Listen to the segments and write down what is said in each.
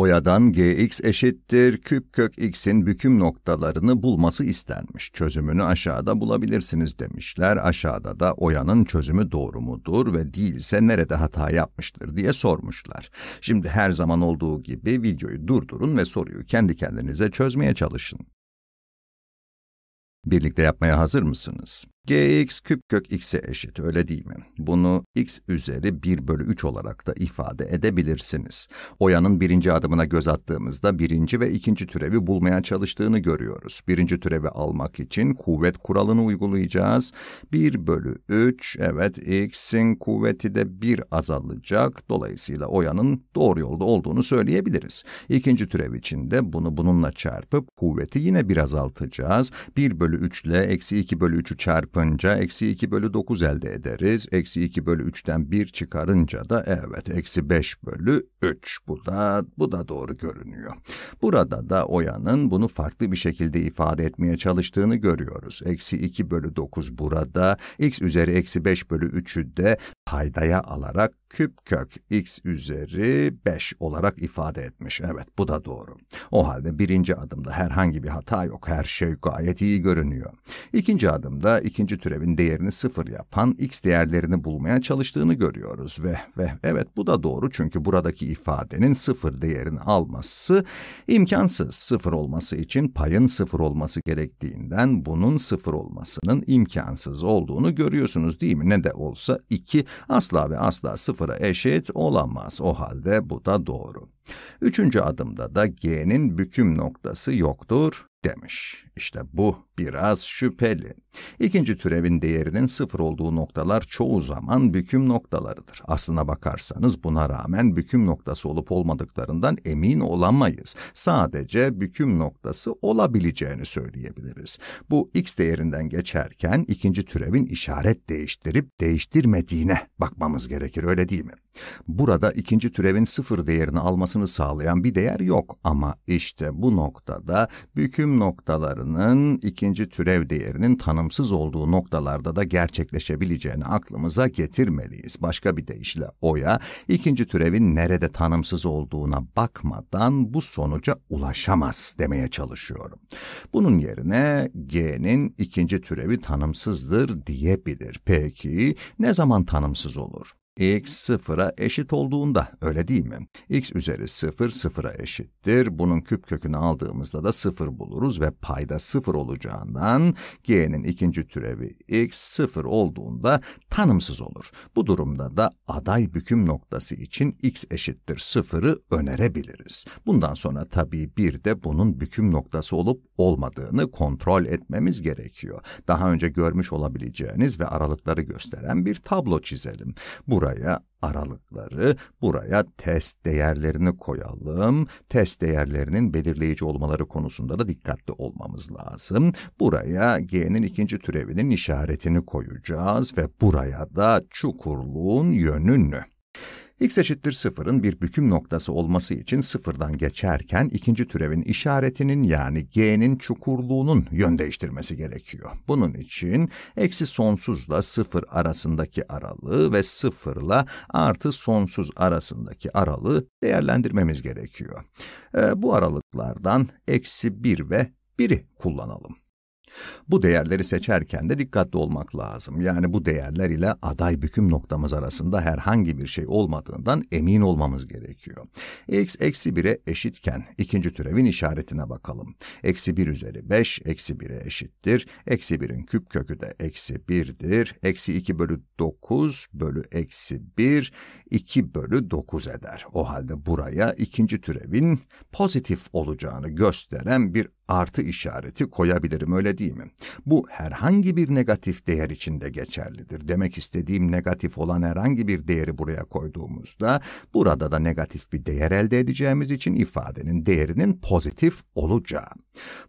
Oyadan gx eşittir küp kök x'in büküm noktalarını bulması istenmiş. Çözümünü aşağıda bulabilirsiniz demişler. Aşağıda da oyanın çözümü doğru mudur ve değilse nerede hata yapmıştır diye sormuşlar. Şimdi her zaman olduğu gibi videoyu durdurun ve soruyu kendi kendinize çözmeye çalışın. Birlikte yapmaya hazır mısınız? gx küp kök x'e eşit öyle değil mi? Bunu x üzeri 1 bölü 3 olarak da ifade edebilirsiniz. Oya'nın birinci adımına göz attığımızda birinci ve ikinci türevi bulmaya çalıştığını görüyoruz. Birinci türevi almak için kuvvet kuralını uygulayacağız. 1 bölü 3, evet x'in kuvveti de 1 azalacak. Dolayısıyla Oya'nın doğru yolda olduğunu söyleyebiliriz. İkinci türev için de bunu bununla çarpıp kuvveti yine 1 azaltacağız. 1 bölü 3 ile eksi 2 bölü 3'ü çarpıp çarpınca eksi 2 bölü 9 elde ederiz. Eksi 2 bölü 3'ten 1 çıkarınca da evet eksi 5 bölü 3. Bu da, bu da doğru görünüyor. Burada da Oya'nın bunu farklı bir şekilde ifade etmeye çalıştığını görüyoruz. Eksi 2 bölü 9 burada, x üzeri eksi 5 bölü 3'ü de paydaya alarak küp kök x üzeri 5 olarak ifade etmiş. Evet bu da doğru. O halde birinci adımda herhangi bir hata yok. Her şey gayet iyi görünüyor. İkinci adımda ikinci türevin değerini sıfır yapan x değerlerini bulmaya çalıştığını görüyoruz ve ve evet bu da doğru çünkü buradaki ifadenin sıfır değerini alması imkansız. Sıfır olması için payın sıfır olması gerektiğinden bunun sıfır olmasının imkansız olduğunu görüyorsunuz değil mi? Ne de olsa 2 asla ve asla sıfır sıfıra eşit olamaz. O halde bu da doğru. Üçüncü adımda da G'nin büküm noktası yoktur demiş. İşte bu biraz şüpheli. İkinci türevin değerinin sıfır olduğu noktalar çoğu zaman büküm noktalarıdır. Aslına bakarsanız buna rağmen büküm noktası olup olmadıklarından emin olamayız. Sadece büküm noktası olabileceğini söyleyebiliriz. Bu x değerinden geçerken ikinci türevin işaret değiştirip değiştirmediğine bakmamız gerekir öyle değil mi? Burada ikinci türevin sıfır değerini almasını sağlayan bir değer yok ama işte bu noktada büküm noktalarının ikinci ikinci türev değerinin tanımsız olduğu noktalarda da gerçekleşebileceğini aklımıza getirmeliyiz. Başka bir deyişle oya ikinci türevin nerede tanımsız olduğuna bakmadan bu sonuca ulaşamaz demeye çalışıyorum. Bunun yerine G'nin ikinci türevi tanımsızdır diyebilir. Peki ne zaman tanımsız olur? x sıfıra eşit olduğunda, öyle değil mi? x üzeri sıfır sıfıra eşittir. Bunun küp kökünü aldığımızda da sıfır buluruz ve payda sıfır olacağından g'nin ikinci türevi x sıfır olduğunda tanımsız olur. Bu durumda da aday büküm noktası için x eşittir sıfırı önerebiliriz. Bundan sonra tabii bir de bunun büküm noktası olup olmadığını kontrol etmemiz gerekiyor. Daha önce görmüş olabileceğiniz ve aralıkları gösteren bir tablo çizelim. Bu buraya aralıkları, buraya test değerlerini koyalım. Test değerlerinin belirleyici olmaları konusunda da dikkatli olmamız lazım. Buraya G'nin ikinci türevinin işaretini koyacağız ve buraya da çukurluğun yönünü x eşittir sıfırın bir büküm noktası olması için sıfırdan geçerken ikinci türevin işaretinin yani g'nin çukurluğunun yön değiştirmesi gerekiyor. Bunun için eksi sonsuzla sıfır arasındaki aralığı ve sıfırla artı sonsuz arasındaki aralığı değerlendirmemiz gerekiyor. E, bu aralıklardan eksi 1 ve 1'i kullanalım. Bu değerleri seçerken de dikkatli olmak lazım. Yani bu değerler ile aday büküm noktamız arasında herhangi bir şey olmadığından emin olmamız gerekiyor. x eksi 1'e eşitken ikinci türevin işaretine bakalım. Eksi 1 üzeri 5 eksi 1'e eşittir. Eksi 1'in küp kökü de eksi 1'dir. Eksi 2 bölü 9 bölü eksi 1 2 bölü 9 eder. O halde buraya ikinci türevin pozitif olacağını gösteren bir artı işareti koyabilirim öyle değil mi? Bu herhangi bir negatif değer içinde geçerlidir. Demek istediğim negatif olan herhangi bir değeri buraya koyduğumuzda burada da negatif bir değer elde edeceğimiz için ifadenin değerinin pozitif olacağı.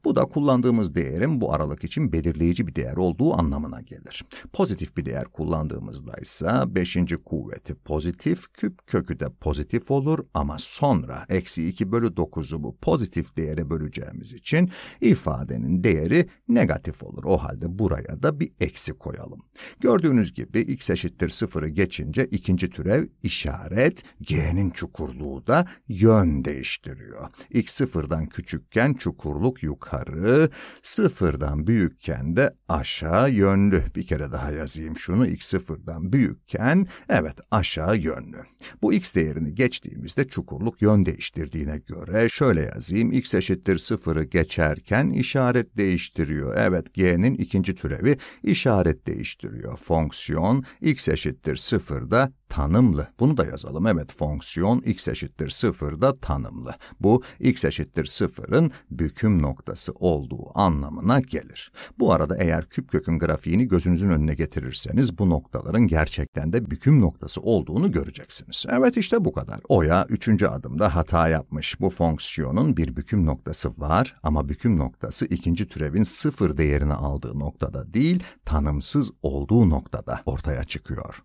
Bu da kullandığımız değerin bu aralık için belirleyici bir değer olduğu anlamına gelir. Pozitif bir değer kullandığımızda ise 5. kuvveti pozitif, küp kökü de pozitif olur ama sonra eksi 2 bölü 9'u bu pozitif değere böleceğimiz için ifadenin değeri negatif olur. O halde buraya da bir eksi koyalım. Gördüğünüz gibi x eşittir sıfırı geçince ikinci türev işaret g'nin çukurluğu da yön değiştiriyor. x sıfırdan küçükken çukurluk yukarı, sıfırdan büyükken de aşağı yönlü. Bir kere daha yazayım şunu x sıfırdan büyükken evet aşağı yönlü. Bu x değerini geçtiğimizde çukurluk yön değiştirdiğine göre şöyle yazayım x eşittir sıfırı geçer geçerken işaret değiştiriyor. Evet G'nin ikinci türevi işaret değiştiriyor. Fonksiyon x eşittir 0'da tanımlı. Bunu da yazalım. Evet fonksiyon x eşittir 0'da tanımlı. Bu x eşittir 0'ın büküm noktası olduğu anlamına gelir. Bu arada eğer küp kökün grafiğini gözünüzün önüne getirirseniz bu noktaların gerçekten de büküm noktası olduğunu göreceksiniz. Evet işte bu kadar. Oya üçüncü adımda hata yapmış. Bu fonksiyonun bir büküm noktası var ama büküm noktası ikinci türevin 0 değerini aldığı noktada değil, tanımsız olduğu noktada ortaya çıkıyor.